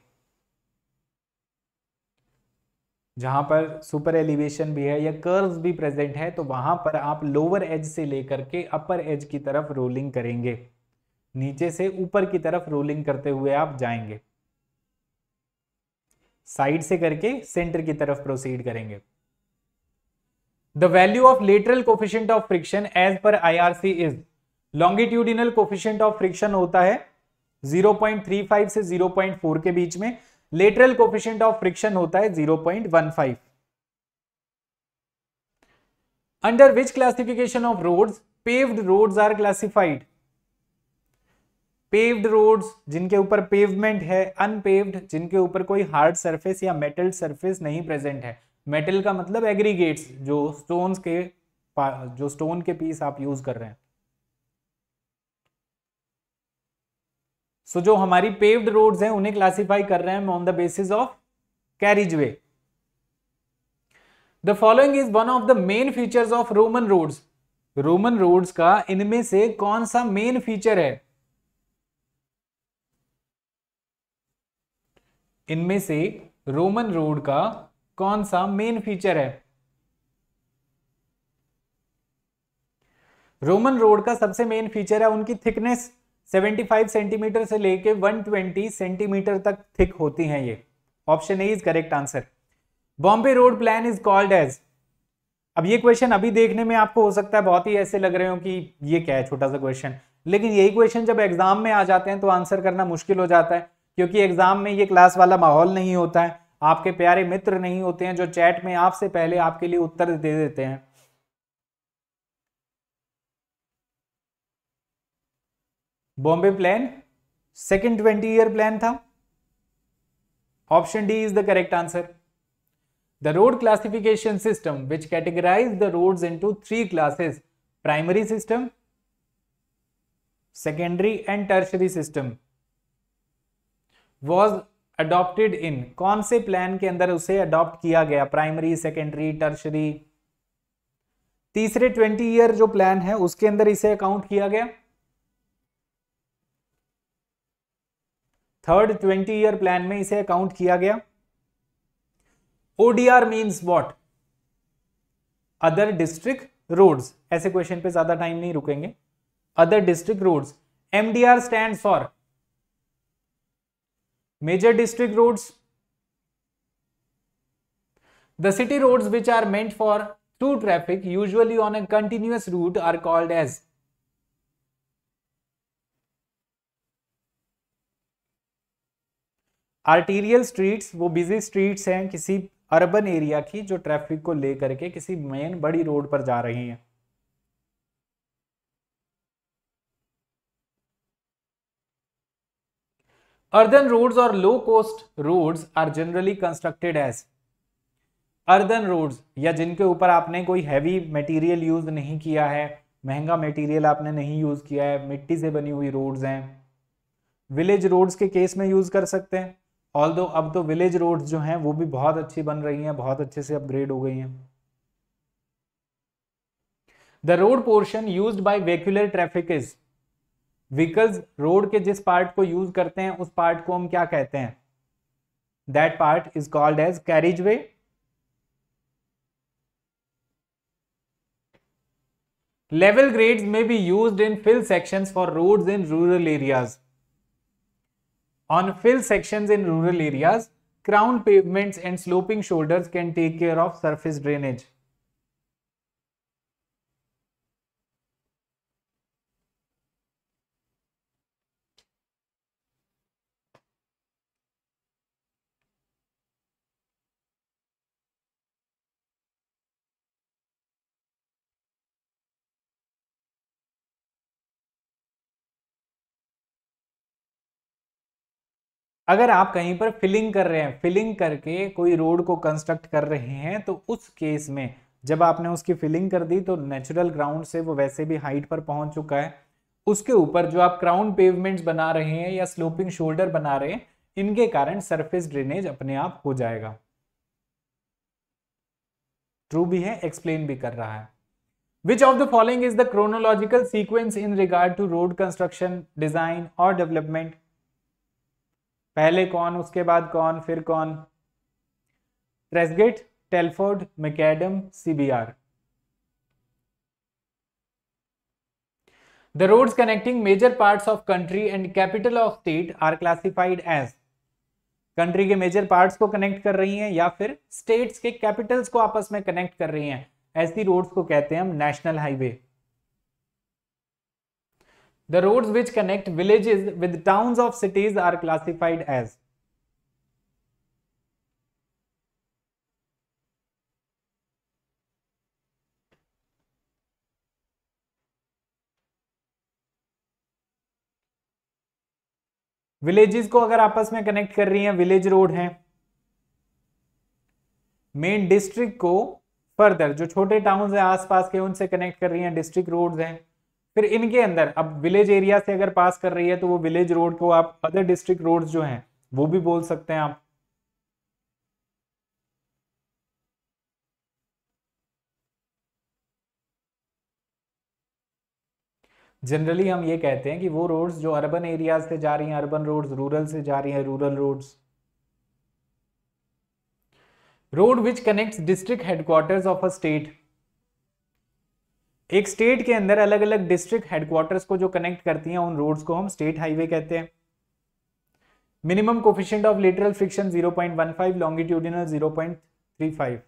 जहां पर सुपर एलिवेशन भी है या कर्व्स भी प्रेजेंट है तो वहां पर आप लोअर एज से लेकर के अपर एज की तरफ रोलिंग करेंगे नीचे से ऊपर की तरफ रोलिंग करते हुए आप जाएंगे साइड से करके सेंटर की तरफ प्रोसीड करेंगे the value of lateral coefficient of friction as per IRC is longitudinal coefficient of friction होता है 0.35 से 0.4 के बीच में लेटरल कोफिशियंट ऑफ फ्रिक्शन होता है 0.15 under which classification of road paved road are classified paved roads जिनके ऊपर पेवमेंट है अनपेव्ड जिनके ऊपर कोई हार्ड सरफेस या मेटल सरफेस नहीं प्रेजेंट है मेटल का मतलब एग्रीगेट्स जो स्टोन के जो स्टोन के पीस आप यूज कर रहे हैं सो so, जो हमारी पेव्ड रोड्स हैं उन्हें क्लासिफाई कर रहे हैं on the basis of carriageway the following is one of the main features of Roman roads Roman roads का इनमें से कौन सा मेन फीचर है इनमें से रोमन रोड का कौन सा मेन फीचर है रोमन रोड का सबसे मेन फीचर है उनकी थिकनेस 75 सेंटीमीटर से लेके 120 सेंटीमीटर तक थिक होती हैं ये option A is correct answer Bombay road plan is called as अब ये क्वेश्चन अभी देखने में आपको हो सकता है बहुत ही ऐसे लग रहे हो कि ये क्या है छोटा सा क्वेश्चन लेकिन यही क्वेश्चन जब एग्जाम में आ जाते हैं तो आंसर करना मुश्किल हो जाता है क्योंकि एग्जाम में ये क्लास वाला माहौल नहीं होता है आपके प्यारे मित्र नहीं होते हैं जो चैट में आपसे पहले आपके लिए उत्तर दे देते हैं Bombay plan second twenty year plan था option D is the correct answer the road classification system which categorise the roads into three classes primary system secondary and tertiary system was adopted in कौन से plan के अंदर उसे adopt किया गया primary secondary tertiary तीसरे twenty year जो plan है उसके अंदर इसे अकाउंट किया गया थर्ड ट्वेंटी ईयर प्लान में इसे अकाउंट किया गया ODR means what other district roads ऐसे क्वेश्चन पे ज्यादा टाइम नहीं रुकेंगे other district roads MDR stand for Major district roads. The city roads which are meant for through traffic usually on a continuous route are called as arterial streets वो busy streets हैं किसी urban area की जो traffic को लेकर के किसी main बड़ी रोड पर जा रही हैं अर्दन रोड और low cost roads are generally constructed as earthen roads या जिनके ऊपर आपने कोई हैवी मटेरियल यूज नहीं किया है महंगा मटेरियल आपने नहीं यूज किया है मिट्टी से बनी हुई रोड्स हैं विलेज रोड्स के केस में यूज कर सकते हैं ऑल दो अब तो विलेज रोड्स जो हैं वो भी बहुत अच्छी बन रही हैं बहुत अच्छे से अपग्रेड हो गई हैं the road portion use by vehicular traffic is vehicles road के जिस पार्ट को यूज करते हैं उस पार्ट को हम क्या कहते हैं that part is called as carriageway level grade may be use in fill section for road in rural areas on fill section in rural areas crown pavements and sloping shoulder can take care of surface drainage अगर आप कहीं पर filling कर रहे हैं filling करके कोई road को कंस्ट्रक्ट कर रहे हैं तो उस केस में जब आपने उसकी फिलिंग कर दी तो नेचुरल ग्राउंड से वो वैसे भी हाइट पर पहुंच चुका है उसके ऊपर जो आप क्राउन पेवमेंट्स बना रहे हैं या स्लोपिंग शोल्डर बना रहे हैं इनके कारण सरफेस ड्रेनेज अपने आप हो जाएगा ट्रू भी है एक्सप्लेन भी कर रहा है which of the following is the chronological sequence in regard to road construction design और डेवलपमेंट पहले कौन उसके बाद कौन फिर कौन Tresaguet Telford Macadam CBR the roads connecting major parts of country and capital of state are classified as country के major parts को कनेक्ट कर रही हैं या फिर स्टेट्स के कैपिटल्स को आपस में कनेक्ट कर रही हैं ऐसी रोड्स को कहते हैं हम national highway The roads which connect villages with towns of cities are classified as villages को अगर आपस में कनेक्ट कर रही हैं विलेज रोड हैं मेन डिस्ट्रिक्ट को फर्दर जो छोटे टाउन्स हैं आसपास के उनसे कनेक्ट कर रही हैं डिस्ट्रिक्ट रोड्स हैं फिर इनके अंदर अब विलेज एरिया से अगर पास कर रही है तो वो विलेज रोड को आप अदर डिस्ट्रिक्ट रोड जो है वो भी बोल सकते हैं आप जनरली हम ये कहते हैं कि वो रोड्स जो अर्बन एरियाज से जा रही हैं अर्बन रोड्स रूरल से जा रही हैं rural roads road which connects district headquarters of a state एक स्टेट के अंदर अलग अलग डिस्ट्रिक्ट हेडक्वार्टर्स को जो कनेक्ट करती हैं उन रोड्स को हम स्टेट हाईवे कहते हैं minimum coefficient of lateral friction 0.15 longitudinal five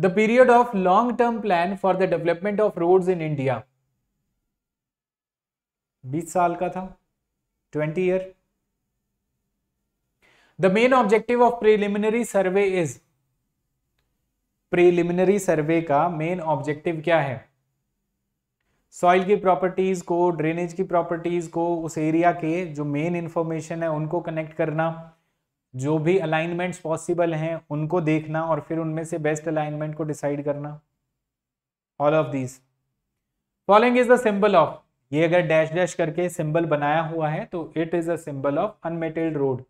the period of long term plan for the development of road in India 20 साल का था 20 year the main objective of preliminary survey is preliminary survey का main objective क्या है soil की properties को drainage की properties को उस एरिया के जो मेन इंफॉर्मेशन है उनको कनेक्ट करना जो भी अलाइनमेंट्स पॉसिबल हैं उनको देखना और फिर उनमें से बेस्ट अलाइनमेंट को डिसाइड करना all of these following is the symbol of ये अगर डैश डैश करके सिंबल बनाया हुआ है तो it is a symbol of unmetalled road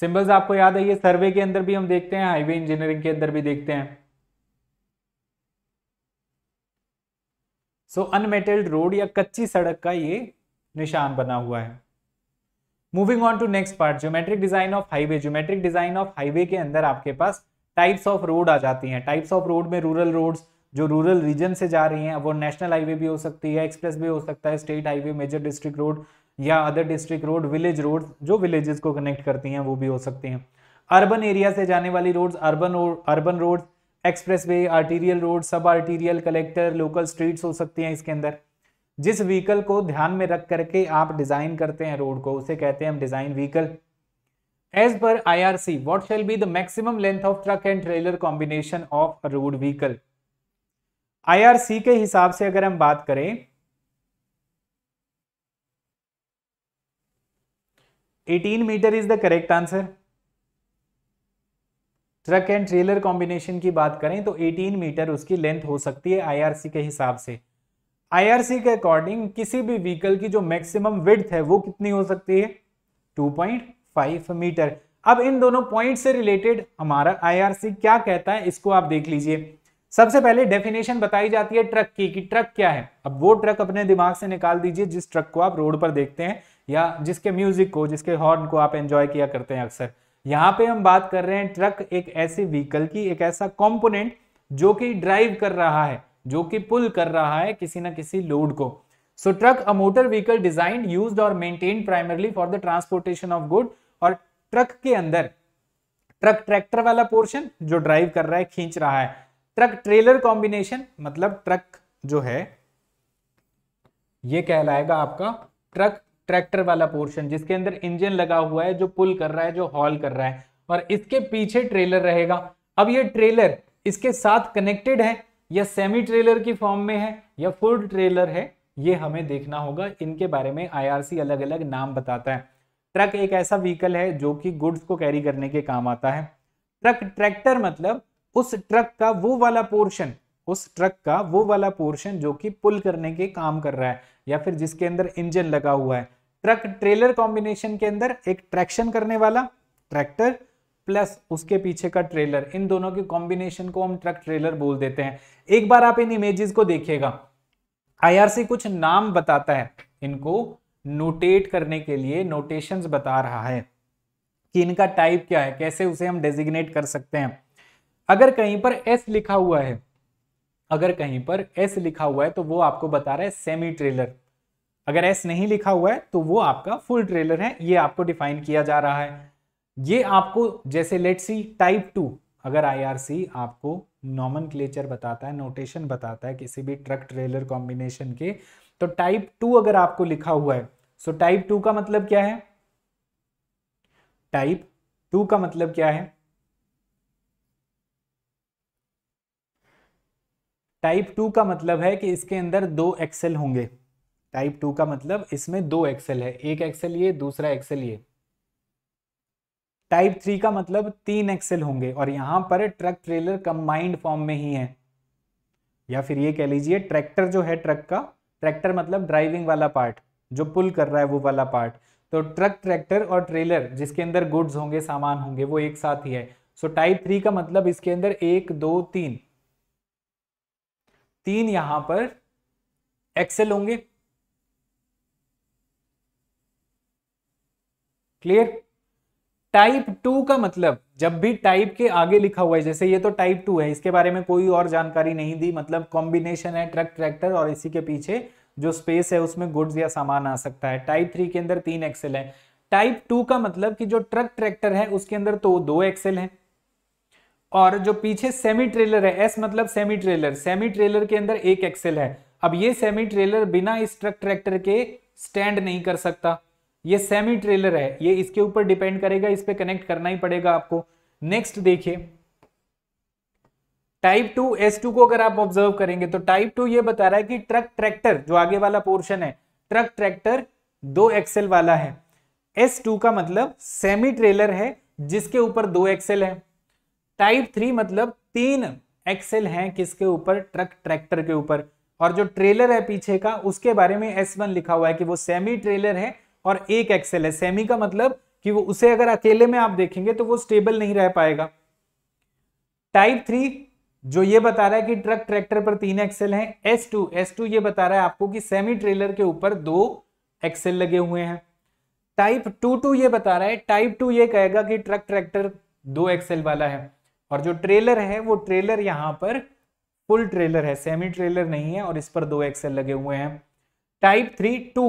symbols आपको याद है ये सर्वे के अंदर भी हम देखते हैं हाईवे इंजीनियरिंग के अंदर भी देखते हैं सो अनमेटेड रोड या कच्ची सड़क का ये निशान बना हुआ है moving on to next part geometric design of highway geometric design of highway के अंदर आपके पास टाइप्स ऑफ रोड आ जाती हैं टाइप्स ऑफ रोड में रूरल रोड्स जो रूरल रीजन से जा रही हैं वो नेशनल हाईवे भी हो सकती है एक्सप्रेस भी हो सकता है state highway major district road या other district road village road जो विलेजेस को कनेक्ट करती हैं वो भी हो सकती हैं अर्बन एरिया से जाने वाली roads urban urban roads expressway arterial road sub arterial collector local street हो सकती हैं इसके अंदर जिस व्हीकल को ध्यान में रख करके आप डिज़ाइन करते हैं रोड को उसे कहते हैं हम design vehicle as per I R C what shall be the maximum length of truck and trailer combination of road vehicle I R C के हिसाब से अगर हम बात करें eighteen metre is the correct answer truck and trailer combination की बात करें तो 18 मीटर उसकी लेंथ हो सकती है आईआरसी के हिसाब से आईआरसी के अकॉर्डिंग किसी भी व्हीकल की जो मैक्सिमम विड्थ है वो कितनी हो सकती है 2.5 मीटर अब इन दोनों पॉइंट से रिलेटेड हमारा आईआरसी क्या कहता है इसको आप देख लीजिए सबसे पहले डेफिनेशन बताई जाती है ट्रक की कि ट्रक क्या है अब वो ट्रक अपने दिमाग से निकाल दीजिए जिस ट्रक को आप रोड पर देखते हैं या जिसके म्यूजिक को जिसके हॉर्न को आप एंजॉय किया करते हैं अक्सर यहां पे हम बात कर रहे हैं ट्रक एक ऐसे व्हीकल की एक ऐसा कॉम्पोनेंट जो कि ड्राइव कर रहा है जो कि पुल कर रहा है किसी ना किसी लोड को so truck a motor vehicle design use और maintain primarily for the transportation of good और ट्रक के अंदर ट्रक ट्रैक्टर वाला पोर्शन जो ड्राइव कर रहा है खींच रहा है ट्रक ट्रेलर कॉम्बिनेशन मतलब ट्रक जो है ये कहलाएगा आपका ट्रक ट्रैक्टर वाला पोर्शन जिसके अंदर इंजन लगा हुआ है जो पुल कर रहा है जो हॉल कर रहा है और इसके पीछे ट्रेलर रहेगा अब ये ट्रेलर इसके साथ कनेक्टेड है या सेमी ट्रेलर की फॉर्म में है या फुल ट्रेलर है ये हमें देखना होगा इनके बारे में आईआरसी अलग अलग नाम बताता है ट्रक एक ऐसा व्हीकल है जो कि गुड्स को कैरी करने के काम आता है ट्रक ट्रैक्टर मतलब उस ट्रक का वो वाला पोर्शन उस ट्रक का वो वाला पोर्शन जो कि पुल करने के काम कर रहा है या फिर जिसके अंदर इंजन लगा हुआ है ट्रक ट्रेलर कॉम्बिनेशन के अंदर एक ट्रैक्शन करने वाला ट्रैक्टर प्लस उसके पीछे का ट्रेलर इन दोनों के कॉम्बिनेशन को हम ट्रक ट्रेलर बोल देते हैं एक बार आप इन इमेजेस को देखिएगा आईआरसी कुछ नाम बताता है इनको नोटेट करने के लिए नोटेशन बता रहा है कि इनका टाइप क्या है कैसे उसे हम डेजिग्नेट कर सकते हैं अगर कहीं पर एस लिखा हुआ है अगर कहीं पर एस लिखा हुआ है तो वो आपको बता रहा है सेमी ट्रेलर अगर एस नहीं लिखा हुआ है तो वो आपका फुल ट्रेलर है ये आपको डिफाइन किया जा रहा है ये आपको जैसे लेट सी टाइप टू अगर आईआरसी आपको नॉमन बताता है नोटेशन बताता है किसी भी ट्रक ट्रेलर कॉम्बिनेशन के तो टाइप टू अगर आपको लिखा हुआ है सो टाइप टू का मतलब क्या है टाइप टू का मतलब क्या है टाइप टू का मतलब है कि इसके अंदर दो एक्सेल होंगे टाइप टू का मतलब इसमें दो एक्सेल है एक एक्सेल ये दूसरा एक्सेल ये टाइप थ्री का मतलब तीन एक्सेल होंगे और यहां पर ट्रक ट्रेलर कंबाइंड फॉर्म में ही है या फिर ये कह लीजिए ट्रैक्टर जो है ट्रक का ट्रैक्टर मतलब ड्राइविंग वाला पार्ट जो पुल कर रहा है वो वाला पार्ट तो ट्रक ट्रैक्टर और ट्रेलर जिसके अंदर गुड्स होंगे सामान होंगे वो एक साथ ही है सो टाइप थ्री का मतलब इसके अंदर एक दो तीन तीन यहां पर एक्सेल होंगे क्लियर टाइप टू का मतलब जब भी टाइप के आगे लिखा हुआ है जैसे ये तो टाइप टू है इसके बारे में कोई और जानकारी नहीं दी मतलब कॉम्बिनेशन है ट्रक ट्रैक्टर और इसी के पीछे जो स्पेस है उसमें गुड्स या सामान आ सकता है टाइप थ्री के अंदर तीन एक्सेल है टाइप टू का मतलब कि जो ट्रक ट्रैक्टर है उसके अंदर तो दो एक्सेल है और जो पीछे सेमी ट्रेलर है एस मतलब सेमी ट्रेलर सेमी ट्रेलर के अंदर एक एक्सेल है अब ये सेमी ट्रेलर बिना इस ट्रक ट्रैक्टर के स्टैंड नहीं कर सकता ये सेमी ट्रेलर है ये इसके ऊपर डिपेंड करेगा इस पर कनेक्ट करना ही पड़ेगा आपको नेक्स्ट देखिए टाइप टू एस टू को अगर आप ऑब्जर्व करेंगे तो टाइप टू ये बता रहा है कि ट्रक ट्रैक्टर जो आगे वाला पोर्शन है ट्रक ट्रैक्टर दो एक्सेल वाला है एस टू का मतलब सेमी ट्रेलर है जिसके ऊपर दो एक्सेल है टाइप थ्री मतलब तीन एक्सेल है किसके ऊपर ट्रक ट्रैक्टर के ऊपर और जो ट्रेलर है पीछे का उसके बारे में एस वन लिखा हुआ है कि वो सेमी ट्रेलर है और एक एक्सेल है सेमी का मतलब कि वो उसे अगर अकेले में आप देखेंगे तो वो स्टेबल नहीं रह पाएगा टाइप थ्री जो ये बता रहा है कि ट्रक ट्रैक्टर पर तीन एक्सेल हैं एस टू एस टू ये बता रहा है आपको कि सेमी ट्रेलर के ऊपर दो एक्सेल लगे हुए हैं टाइप टू टू ये बता रहा है टाइप टू ये कहेगा कि ट्रक ट्रैक्टर दो एक्सेल वाला है और जो ट्रेलर है वो ट्रेलर यहां पर फुल ट्रेलर है सेमी ट्रेलर नहीं है और इस पर दो एक्सेल लगे हुए हैं type three two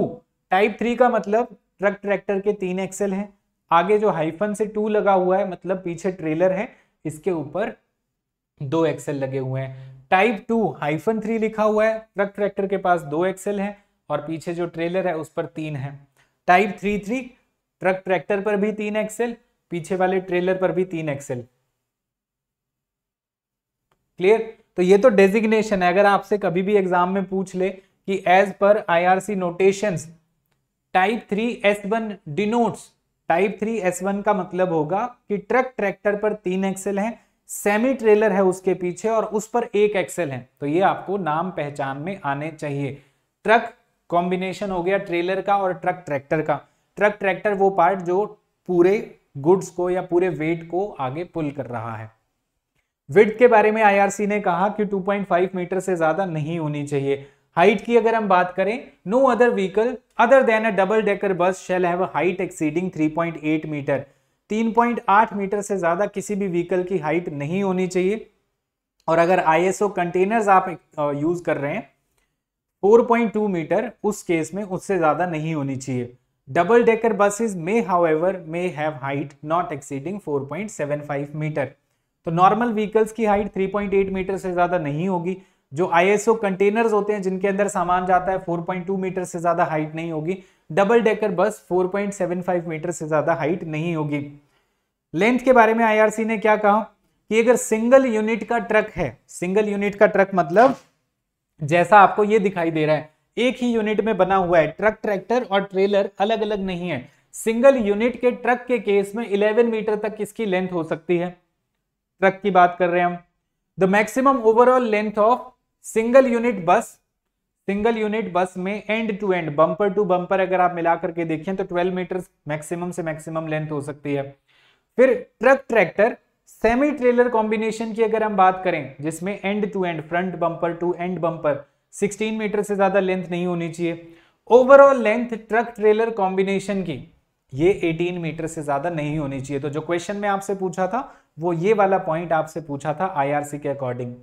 type three का मतलब ट्रक ट्रैक्टर के तीन एक्सेल हैं आगे जो हाइफन से टू लगा हुआ है मतलब पीछे ट्रेलर है इसके ऊपर दो एक्सेल लगे हुए हैं टाइप टू हाइफन थ्री लिखा हुआ है ट्रक ट्रैक्टर के पास दो एक्सेल है और पीछे जो ट्रेलर है उस पर तीन है type three three truck tractor पर भी तीन एक्सेल पीछे वाले ट्रेलर पर भी तीन एक्सेल क्लियर तो ये तो डेजिग्नेशन है अगर आपसे कभी भी एग्जाम में पूछ ले कि as per IRC notations type three S one denotes type three S one का मतलब होगा कि ट्रक ट्रैक्टर पर तीन एक्सेल है सेमी ट्रेलर है उसके पीछे और उस पर एक एक्सेल है तो ये आपको नाम पहचान में आने चाहिए ट्रक कॉम्बिनेशन हो गया ट्रेलर का और ट्रक ट्रैक्टर का ट्रक ट्रैक्टर वो पार्ट जो पूरे गुड्स को या पूरे वेट को आगे पुल कर रहा है विड के बारे में आईआरसी ने कहा कि 2.5 मीटर से ज्यादा नहीं होनी चाहिए हाइट की अगर हम बात करें no other vehicle other than a double decker bus shall have height exceeding 3.8 metre 3.8 metre से ज़्यादा किसी भी व्हीकल की हाइट नहीं होनी चाहिए और अगर आईएसओ कंटेनर्स आप यूज़ कर रहे हैं 4.2 मीटर उस केस में उससे ज़्यादा नहीं होनी चाहिए double decker buses may however may have height not exceeding 4.75 metre तो नॉर्मल व्हीकल्स की हाइट 3.8 मीटर से ज़्यादा नहीं होगी जो आईएसओ कंटेनर्स होते हैं जिनके अंदर सामान जाता है 4.2 मीटर से ज्यादा हाइट नहीं होगी डबल डेकर बस 4.75 मीटर से ज्यादा हाइट नहीं होगी लेंथ के बारे में आईआरसी ने क्या कहा कि अगर सिंगल यूनिट का ट्रक है सिंगल यूनिट का ट्रक मतलब जैसा आपको ये दिखाई दे रहा है एक ही यूनिट में बना हुआ है ट्रक ट्रैक्टर और ट्रेलर अलग अलग नहीं है सिंगल यूनिट के ट्रक के केस में 11 मीटर तक इसकी लेंथ हो सकती है ट्रक की बात कर रहे हैं हम the maximum overall length of single unit bus single unit bus में end to end bumper to bumper अगर आप मिला करके देखें तो 12 मीटर मैक्सिमम से मैक्सिमम लेंथ हो सकती है फिर truck tractor semi trailer combination की अगर हम बात करें जिसमें end to end front bumper to end bumper 16 metre से ज्यादा लेंथ नहीं होनी चाहिए overall length truck trailer combination की ये 18 मीटर से ज्यादा नहीं होनी चाहिए तो जो क्वेश्चन में आपसे पूछा था वो ये वाला पॉइंट आपसे पूछा था आईआरसी के according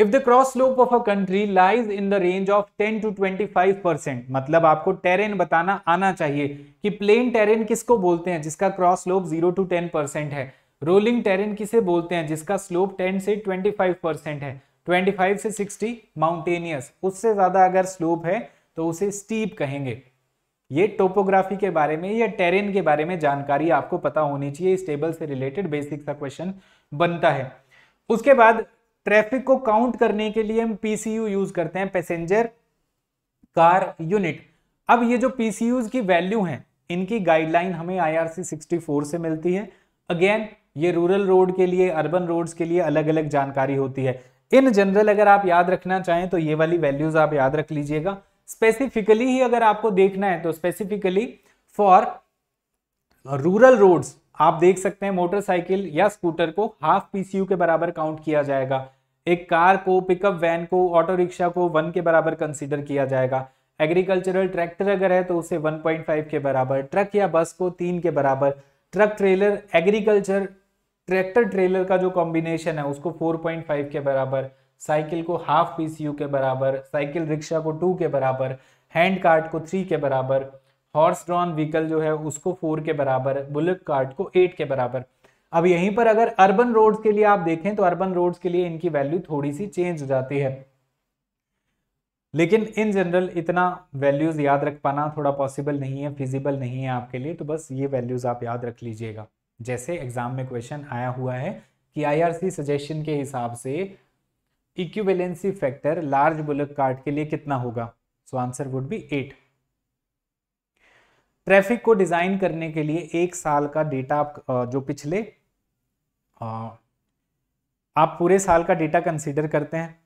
if the cross slope of a country lies in the range of 10 to 25 percent मतलब आपको टेरेन बताना आना चाहिए कि प्लेन टेरेन किसको बोलते हैं जिसका क्रॉस स्लोप 0 टू 10 परसेंट है रोलिंग टेरेन किसे बोलते हैं जिसका स्लोप 10 से 25 परसेंट है 25 से 60 माउंटेनियस उससे ज़्यादा अगर स्लोप है तो उसे स्टीप कहेंगे ये टोपोग्राफी के बारे में या टेरेन के बारे में जानकारी आपको पता होनी चाहिए इस टेबल से रिलेटेड बेसिक सा क्वेश्चन बनता है उसके बाद ट्रैफिक को काउंट करने के लिए हम पीसीयू यूज करते हैं पैसेंजर कार यूनिट अब ये जो पीसीयूज की वैल्यू है इनकी गाइडलाइन हमें आईआरसी 64 से मिलती है अगेन ये रूरल रोड के लिए अर्बन रोड्स के लिए अलग अलग जानकारी होती है इन जनरल अगर आप याद रखना चाहें तो ये वाली वैल्यूज आप याद रख लीजिएगा स्पेसिफिकली ही अगर आपको देखना है तो स्पेसिफिकली फॉर रूरल रोड्स आप देख सकते हैं मोटरसाइकिल या स्कूटर को हाफ पीसीयू के बराबर काउंट किया जाएगा एक कार को पिकअप वैन को ऑटो रिक्शा को वन के बराबर कंसिडर किया जाएगा एग्रीकल्चरल ट्रैक्टर अगर है तो उसे 1.5 के बराबर ट्रक या बस को तीन के बराबर truck trailer agriculture tractor trailer का जो कॉम्बिनेशन है उसको 4.5 के बराबर साइकिल को हाफ पीसीयू के बराबर साइकिल रिक्शा को टू के बराबर हैंड कार्ट को थ्री के बराबर हॉर्स ड्रॉन व्हीकल जो है उसको फोर के बराबर बुलेट कार्ट को एट के बराबर अब यहीं पर अगर अर्बन रोड्स के लिए आप देखें तो अर्बन रोड्स के लिए इनकी वैल्यू थोड़ी सी चेंज हो जाती है लेकिन इन जनरल इतना वैल्यूज याद रख पाना थोड़ा पॉसिबल नहीं है फिजिबल नहीं है आपके लिए तो बस ये वैल्यूज आप याद रख लीजिएगा जैसे एग्जाम में क्वेश्चन आया हुआ है कि आई सजेशन के हिसाब से equivalency factor large bullock cart के लिए कितना होगा so answer would be eight traffic को डिज़ाइन करने के लिए एक साल का डेटा जो पिछले आप पूरे साल का डेटा कंसीडर करते हैं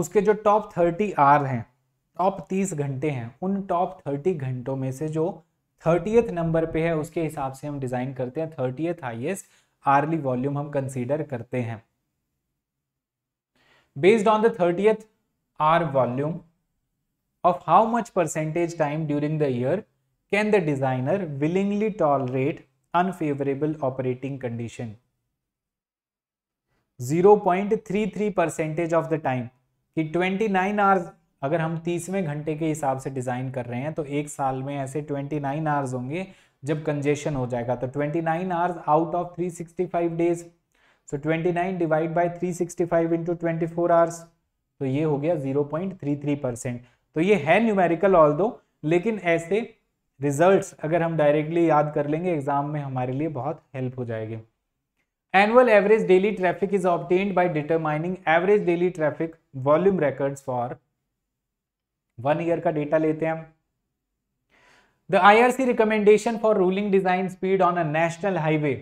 उसके जो टॉप थर्टी आर हैं टॉप तीस घंटे हैं उन टॉप थर्टी घंटों में से जो थर्टीएथ नंबर पे है उसके हिसाब से हम डिज़ाइन करते हैं थर्टीएथ हाइएस्ट आरली वॉल्यूम हम कंसीडर करते हैं based on the thirtieth hour volume of how much percentage time during the year can the designer willingly tolerate unfavourable operating condition zero point three three percentage of the time कि 29 nine hours अगर हम तीसवें घंटे के हिसाब से design कर रहे हैं तो एक साल में ऐसे ट्वेंटी नाइन आवर्स होंगे जब कंजेशन हो जाएगा तो twenty nine hours out of 365 days so 29 nine divide by three sixty five into twenty four hours तो ये हो गया zero point three three percent तो ये है न्यूमेरिकल ऑल दो लेकिन ऐसे रिजल्ट अगर हम डायरेक्टली याद कर लेंगे एग्जाम में हमारे लिए बहुत हेल्प हो जाएगी annual average daily traffic is obtained by determining average daily traffic volume records for one year का डेटा लेते हैं the I R C recommendation for ruling design speed on a national highway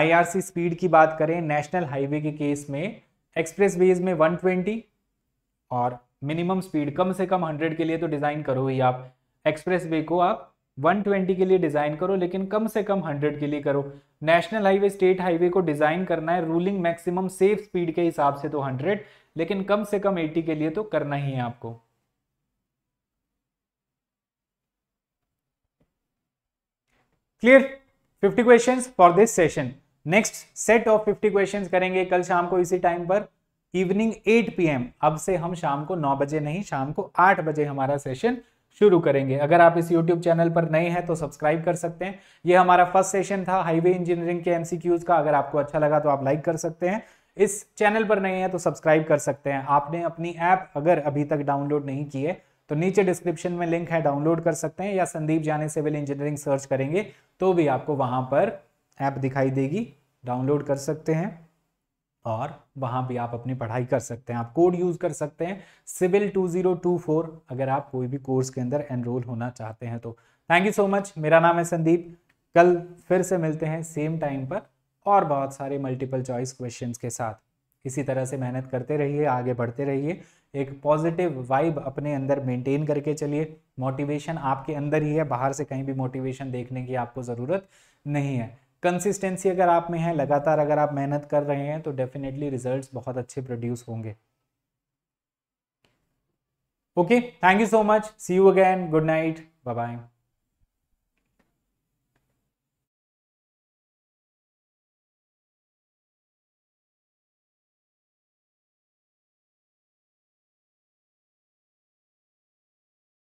I R C speed की बात करें national highway के case में expressways में one twenty और मिनिमम स्पीड कम से कम हंड्रेड के लिए तो डिजाइन करो ही आप एक्सप्रेस वे को आप 120 के लिए डिज़ाइन करो लेकिन कम से कम 100 के लिए करो नेशनल हाईवे स्टेट हाईवे को डिज़ाइन करना है रूलिंग मैक्सिमम सेफ स्पीड के हिसाब से तो 100 लेकिन कम से कम 80 के लिए तो करना ही है आपको clear 50 questions for this session next set of 50 questions करेंगे कल शाम को इसी टाइम पर इवनिंग एट पी अब से हम शाम को नौ बजे नहीं शाम को आठ बजे हमारा सेशन शुरू करेंगे अगर आप इस YouTube चैनल पर नए हैं तो सब्सक्राइब कर सकते हैं ये हमारा फर्स्ट सेशन था हाईवे इंजीनियरिंग के एमसीक्यूज का अगर आपको अच्छा लगा तो आप लाइक कर सकते हैं इस चैनल पर नए हैं तो सब्सक्राइब कर सकते हैं आपने अपनी ऐप अगर अभी तक डाउनलोड नहीं की है तो नीचे डिस्क्रिप्शन में लिंक है डाउनलोड कर सकते हैं या संदीप जाने सिविल इंजीनियरिंग सर्च करेंगे तो भी आपको वहां पर ऐप दिखाई देगी डाउनलोड कर सकते हैं और वहाँ भी आप अपनी पढ़ाई कर सकते हैं आप कोड यूज़ कर सकते हैं सिविल फोर अगर आप कोई भी कोर्स के अंदर एनरोल होना चाहते हैं तो थैंक यू सो मच मेरा नाम है संदीप कल फिर से मिलते हैं सेम टाइम पर और बहुत सारे मल्टीपल चॉइस क्वेश्चन के साथ इसी तरह से मेहनत करते रहिए आगे बढ़ते रहिए एक पॉजिटिव वाइब अपने अंदर मेंटेन करके चलिए मोटिवेशन आपके अंदर ही है बाहर से कहीं भी मोटिवेशन देखने की आपको ज़रूरत नहीं है कंसिस्टेंसी अगर आप में है लगातार अगर आप मेहनत कर रहे हैं तो डेफिनेटली रिजल्ट्स बहुत अच्छे प्रोड्यूस होंगे okay thank you so much see you again good night bye bye